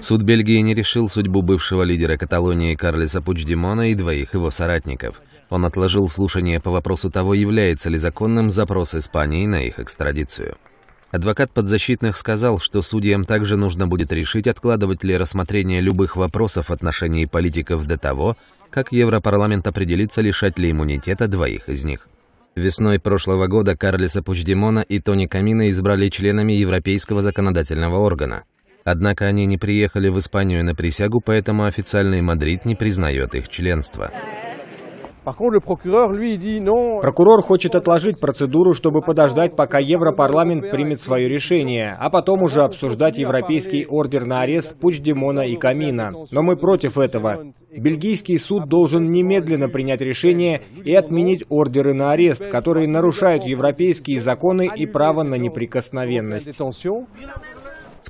Суд Бельгии не решил судьбу бывшего лидера Каталонии Карлеса Пучдемона и двоих его соратников. Он отложил слушание по вопросу того, является ли законным запрос Испании на их экстрадицию. Адвокат подзащитных сказал, что судьям также нужно будет решить, откладывать ли рассмотрение любых вопросов в отношении политиков до того, как Европарламент определится, лишать ли иммунитета двоих из них. Весной прошлого года Карлеса Пучдемона и Тони Камина избрали членами Европейского законодательного органа. Однако они не приехали в Испанию на присягу, поэтому официальный Мадрид не признает их членство. Прокурор хочет отложить процедуру, чтобы подождать, пока Европарламент примет свое решение, а потом уже обсуждать европейский ордер на арест Пучдемона и Камина. Но мы против этого. Бельгийский суд должен немедленно принять решение и отменить ордеры на арест, которые нарушают европейские законы и право на неприкосновенность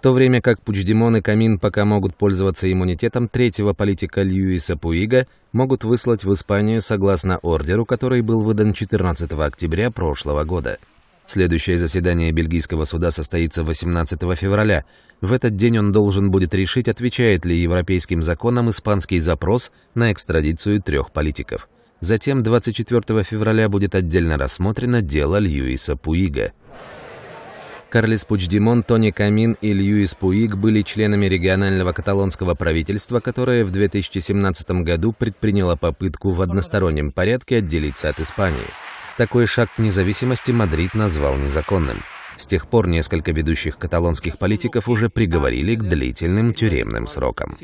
то время как Пучдемон и Камин пока могут пользоваться иммунитетом третьего политика Льюиса Пуига, могут выслать в Испанию согласно ордеру, который был выдан 14 октября прошлого года. Следующее заседание бельгийского суда состоится 18 февраля. В этот день он должен будет решить, отвечает ли европейским законам испанский запрос на экстрадицию трех политиков. Затем 24 февраля будет отдельно рассмотрено дело Льюиса Пуига. Карлес Пучдимон, Тони Камин и Льюис Пуик были членами регионального каталонского правительства, которое в 2017 году предприняло попытку в одностороннем порядке отделиться от Испании. Такой шаг к независимости Мадрид назвал незаконным. С тех пор несколько ведущих каталонских политиков уже приговорили к длительным тюремным срокам.